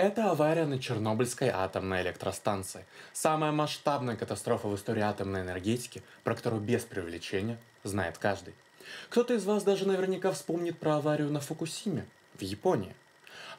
Это авария на Чернобыльской атомной электростанции. Самая масштабная катастрофа в истории атомной энергетики, про которую без привлечения знает каждый. Кто-то из вас даже наверняка вспомнит про аварию на Фукусиме в Японии.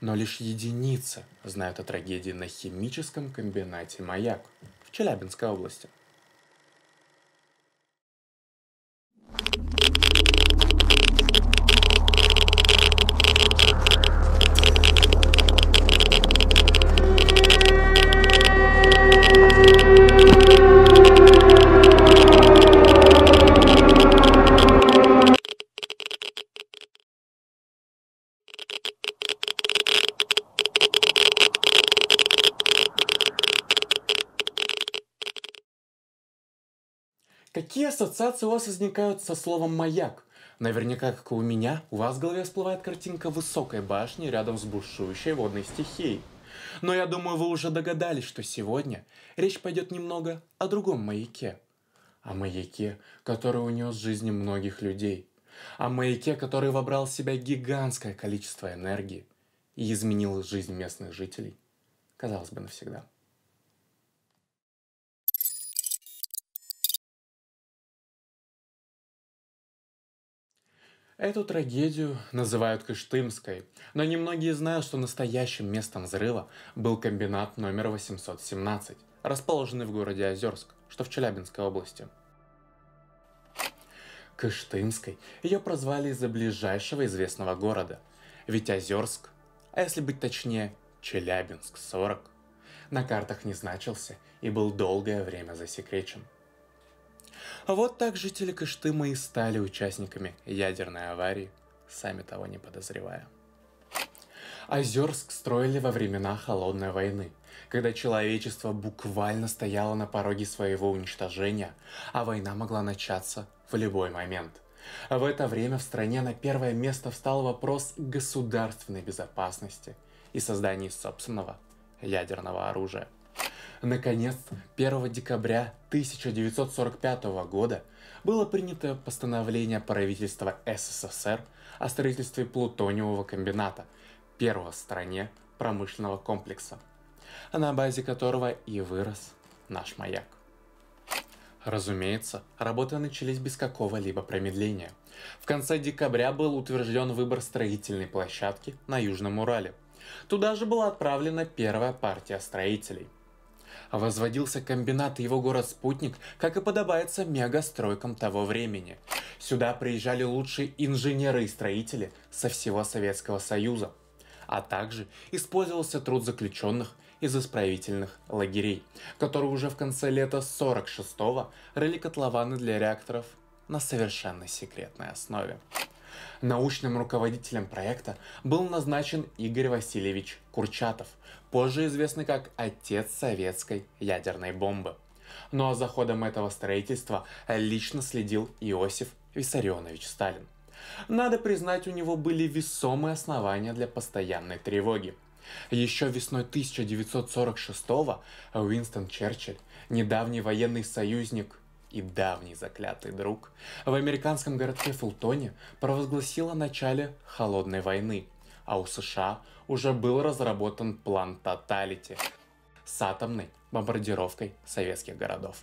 Но лишь единицы знают о трагедии на химическом комбинате «Маяк» в Челябинской области. ассоциации у вас возникают со словом «маяк». Наверняка, как и у меня, у вас в голове всплывает картинка высокой башни рядом с бушующей водной стихией. Но я думаю, вы уже догадались, что сегодня речь пойдет немного о другом маяке. О маяке, который унес жизни многих людей. О маяке, который вобрал в себя гигантское количество энергии и изменил жизнь местных жителей. Казалось бы, навсегда. Эту трагедию называют Кыштымской, но немногие знают, что настоящим местом взрыва был комбинат номер 817, расположенный в городе Озерск, что в Челябинской области. Кыштымской ее прозвали из-за ближайшего известного города, ведь Озерск, а если быть точнее, Челябинск 40, на картах не значился и был долгое время засекречен – вот так жители Кыштыма и стали участниками ядерной аварии, сами того не подозревая. Озерск строили во времена Холодной войны, когда человечество буквально стояло на пороге своего уничтожения, а война могла начаться в любой момент. В это время в стране на первое место встал вопрос государственной безопасности и создания собственного ядерного оружия. Наконец, 1 декабря 1945 года было принято постановление правительства СССР о строительстве плутониевого комбината, первого в стране промышленного комплекса, на базе которого и вырос наш маяк. Разумеется, работы начались без какого-либо промедления. В конце декабря был утвержден выбор строительной площадки на Южном Урале. Туда же была отправлена первая партия строителей – возводился комбинат и его город-спутник, как и подобается мегастройкам того времени. Сюда приезжали лучшие инженеры и строители со всего Советского Союза. А также использовался труд заключенных из исправительных лагерей, которые уже в конце лета 46-го рыли котлованы для реакторов на совершенно секретной основе. Научным руководителем проекта был назначен Игорь Васильевич Курчатов, позже известный как отец советской ядерной бомбы. Но ну а за ходом этого строительства лично следил Иосиф Виссарионович Сталин. Надо признать, у него были весомые основания для постоянной тревоги. Еще весной 1946-го Уинстон Черчилль, недавний военный союзник и давний заклятый друг, в американском городке Фултоне провозгласила начале Холодной войны, а у США уже был разработан план тоталити с атомной бомбардировкой советских городов.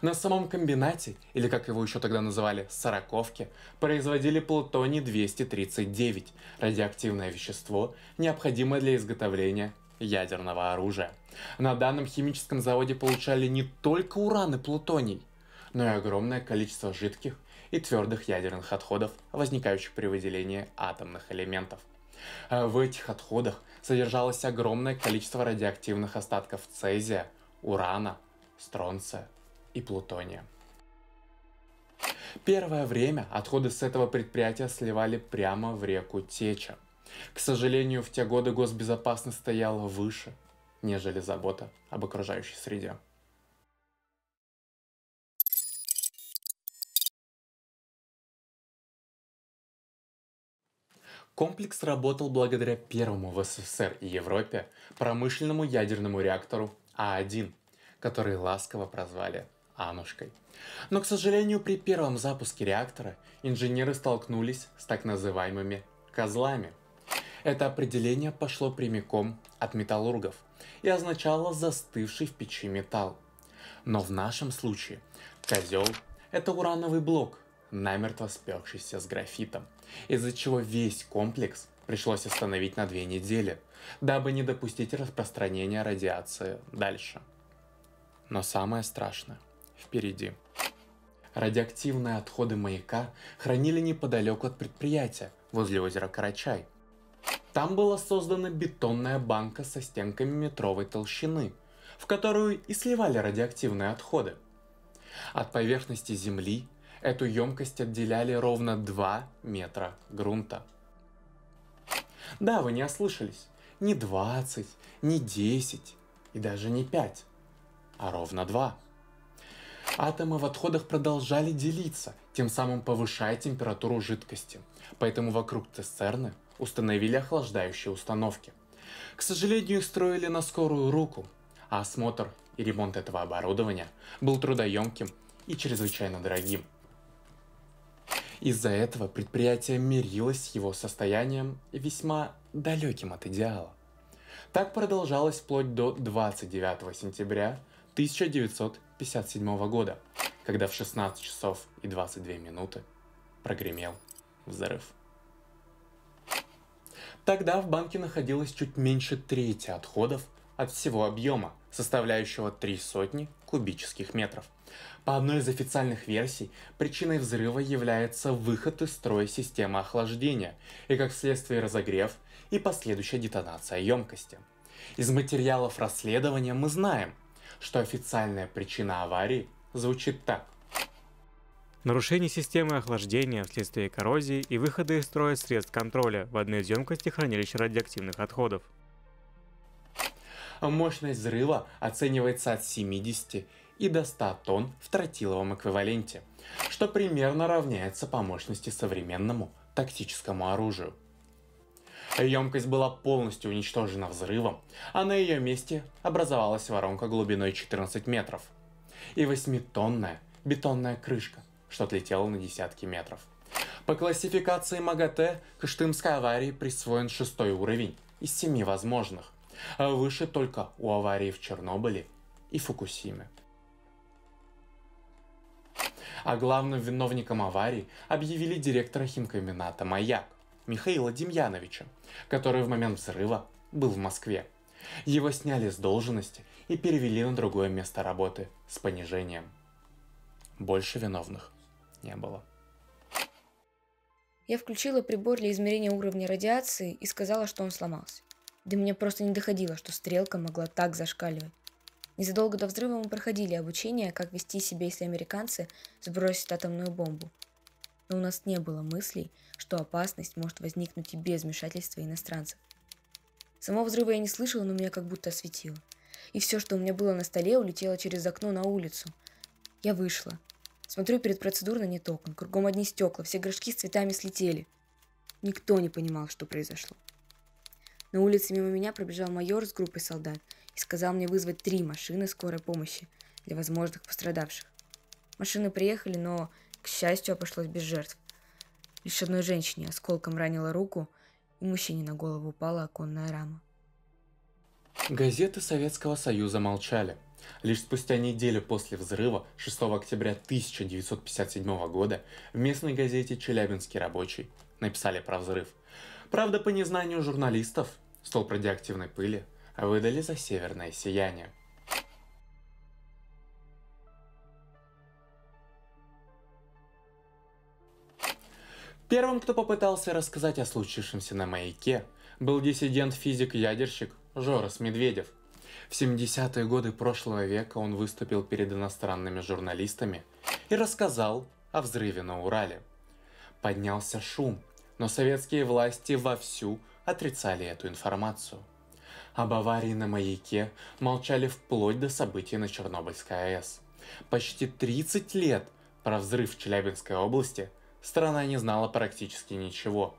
На самом комбинате, или как его еще тогда называли, сороковке, производили плутоний-239, радиоактивное вещество, необходимое для изготовления ядерного оружия. На данном химическом заводе получали не только уран и плутоний, но и огромное количество жидких и твердых ядерных отходов, возникающих при выделении атомных элементов. Э, в этих отходах содержалось огромное количество радиоактивных остатков цезия, урана, стронция и плутония. Первое время отходы с этого предприятия сливали прямо в реку Теча – к сожалению, в те годы госбезопасность стояла выше, нежели забота об окружающей среде. Комплекс работал благодаря первому в СССР и Европе промышленному ядерному реактору А1, который ласково прозвали Анушкой. Но, к сожалению, при первом запуске реактора инженеры столкнулись с так называемыми козлами – это определение пошло прямиком от металлургов и означало застывший в печи металл. Но в нашем случае козел – это урановый блок, намертво спекшийся с графитом, из-за чего весь комплекс пришлось остановить на две недели, дабы не допустить распространения радиации дальше. Но самое страшное впереди. Радиоактивные отходы маяка хранили неподалеку от предприятия, возле озера Карачай, там была создана бетонная банка со стенками метровой толщины, в которую и сливали радиоактивные отходы. От поверхности Земли эту емкость отделяли ровно 2 метра грунта. Да, вы не ослышались. Не 20, не 10 и даже не 5, а ровно 2. Атомы в отходах продолжали делиться, тем самым повышая температуру жидкости. Поэтому вокруг цистерны установили охлаждающие установки. К сожалению, их строили на скорую руку, а осмотр и ремонт этого оборудования был трудоемким и чрезвычайно дорогим. Из-за этого предприятие мирилось с его состоянием весьма далеким от идеала. Так продолжалось вплоть до 29 сентября 1957 года, когда в 16 часов и 22 минуты прогремел взрыв. Тогда в банке находилось чуть меньше трети отходов от всего объема, составляющего три сотни кубических метров. По одной из официальных версий, причиной взрыва является выход из строя системы охлаждения и как следствие разогрев и последующая детонация емкости. Из материалов расследования мы знаем, что официальная причина аварии звучит так – Нарушение системы охлаждения вследствие коррозии и выхода из строя средств контроля в одной из емкостей хранилища радиоактивных отходов. Мощность взрыва оценивается от 70 и до 100 тонн в тротиловом эквиваленте, что примерно равняется по мощности современному тактическому оружию. Емкость была полностью уничтожена взрывом, а на ее месте образовалась воронка глубиной 14 метров и 8-тонная бетонная крышка – что отлетело на десятки метров. По классификации МАГАТЭ Кыштымской аварии присвоен шестой уровень из семи возможных, а выше только у аварии в Чернобыле и Фукусиме. А главным виновником аварии объявили директора химкомбината «Маяк» Михаила Демьяновича, который в момент взрыва был в Москве. Его сняли с должности и перевели на другое место работы с понижением. Больше виновных не было. Я включила прибор для измерения уровня радиации и сказала, что он сломался. До меня просто не доходило, что стрелка могла так зашкаливать. Незадолго до взрыва мы проходили обучение, как вести себя, если американцы сбросят атомную бомбу. Но у нас не было мыслей, что опасность может возникнуть и без вмешательства иностранцев. Самого взрыва я не слышала, но меня как будто осветило. И все, что у меня было на столе, улетело через окно на улицу. Я вышла, Смотрю перед процедурно нет окон, кругом одни стекла, все горшки с цветами слетели. Никто не понимал, что произошло. На улице мимо меня пробежал майор с группой солдат и сказал мне вызвать три машины скорой помощи для возможных пострадавших. Машины приехали, но, к счастью, обошлось без жертв. Лишь одной женщине осколком ранила руку, и мужчине на голову упала оконная рама. Газеты Советского Союза молчали – Лишь спустя неделю после взрыва 6 октября 1957 года в местной газете «Челябинский рабочий» написали про взрыв. Правда, по незнанию журналистов столб радиоактивной пыли выдали за северное сияние. Первым, кто попытался рассказать о случившемся на маяке, был диссидент-физик-ядерщик Жорос Медведев – в 70-е годы прошлого века он выступил перед иностранными журналистами и рассказал о взрыве на Урале. Поднялся шум, но советские власти вовсю отрицали эту информацию. Об аварии на маяке молчали вплоть до событий на Чернобыльской АЭС. Почти 30 лет про взрыв в Челябинской области страна не знала практически ничего.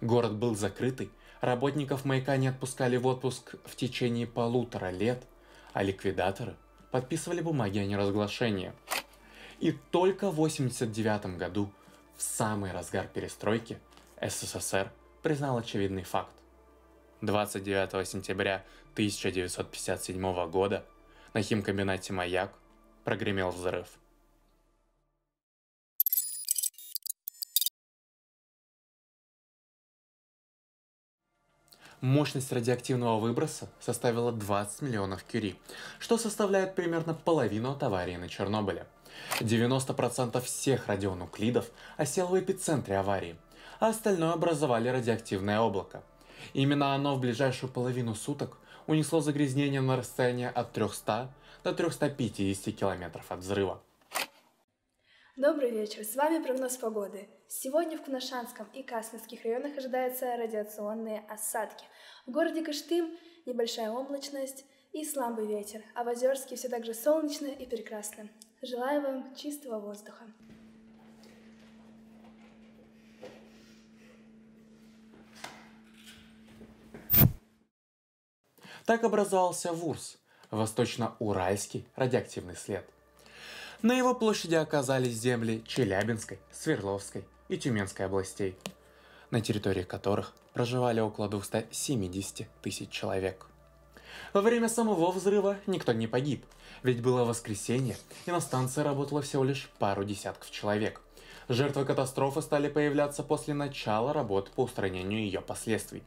Город был закрытый Работников маяка не отпускали в отпуск в течение полутора лет, а ликвидаторы подписывали бумаги о неразглашении. И только в 1989 году, в самый разгар перестройки, СССР признал очевидный факт. 29 сентября 1957 года на химкомбинате «Маяк» прогремел взрыв – Мощность радиоактивного выброса составила 20 миллионов кюри, что составляет примерно половину от аварии на Чернобыле. 90% всех радионуклидов осело в эпицентре аварии, а остальное образовали радиоактивное облако. Именно оно в ближайшую половину суток унесло загрязнение на расстояние от 300 до 350 километров от взрыва. Добрый вечер, с вами прогноз погоды. Сегодня в Кунашанском и Касминских районах ожидаются радиационные осадки. В городе Кыштым небольшая облачность и слабый ветер, а в Озерске все так же солнечно и прекрасно. Желаю вам чистого воздуха. Так образовался ВУРС – Восточно-Уральский радиоактивный след – на его площади оказались земли Челябинской, Свердловской и Тюменской областей, на территории которых проживали около 270 тысяч человек. Во время самого взрыва никто не погиб, ведь было воскресенье, и на станции работало всего лишь пару десятков человек. Жертвы катастрофы стали появляться после начала работ по устранению ее последствий.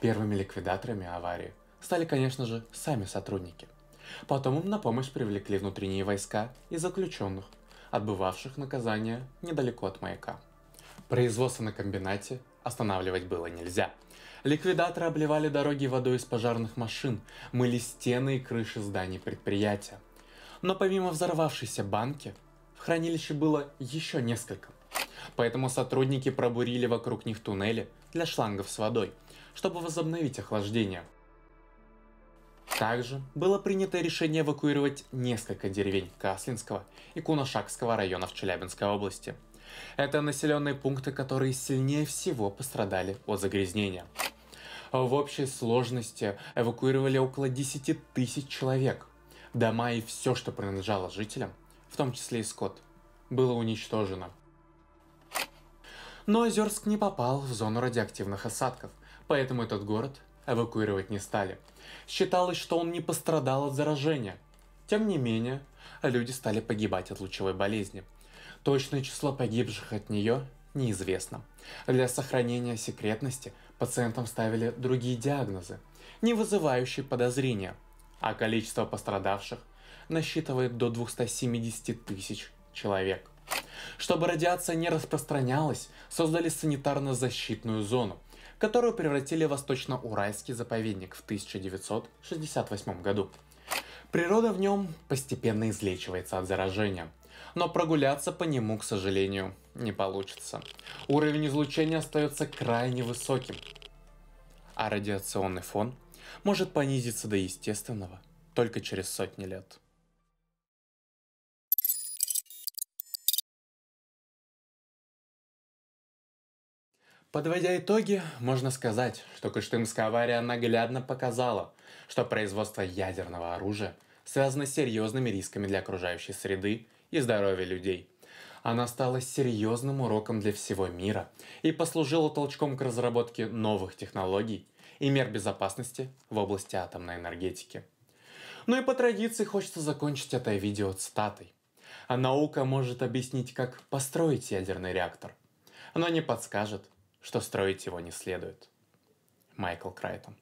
Первыми ликвидаторами аварии стали, конечно же, сами сотрудники. Потом им на помощь привлекли внутренние войска и заключенных, отбывавших наказание недалеко от маяка. Производство на комбинате останавливать было нельзя. Ликвидаторы обливали дороги водой из пожарных машин, мыли стены и крыши зданий предприятия. Но помимо взорвавшейся банки, в хранилище было еще несколько. Поэтому сотрудники пробурили вокруг них туннели для шлангов с водой, чтобы возобновить охлаждение – также было принято решение эвакуировать несколько деревень Каслинского и Куношакского районов Челябинской области. Это населенные пункты, которые сильнее всего пострадали от загрязнения. В общей сложности эвакуировали около 10 тысяч человек. Дома и все, что принадлежало жителям, в том числе и скот, было уничтожено. Но Озерск не попал в зону радиоактивных осадков, поэтому этот город эвакуировать не стали. Считалось, что он не пострадал от заражения. Тем не менее, люди стали погибать от лучевой болезни. Точное число погибших от нее неизвестно. Для сохранения секретности пациентам ставили другие диагнозы, не вызывающие подозрения, а количество пострадавших насчитывает до 270 тысяч человек. Чтобы радиация не распространялась, создали санитарно-защитную зону, которую превратили в Восточно-Уральский заповедник в 1968 году. Природа в нем постепенно излечивается от заражения, но прогуляться по нему, к сожалению, не получится. Уровень излучения остается крайне высоким, а радиационный фон может понизиться до естественного только через сотни лет. Подводя итоги, можно сказать, что Кыштымская авария наглядно показала, что производство ядерного оружия связано с серьезными рисками для окружающей среды и здоровья людей. Она стала серьезным уроком для всего мира и послужила толчком к разработке новых технологий и мер безопасности в области атомной энергетики. Ну и по традиции хочется закончить это видео цитатой. А наука может объяснить, как построить ядерный реактор. но не подскажет, что строить его не следует. Майкл Крайтон.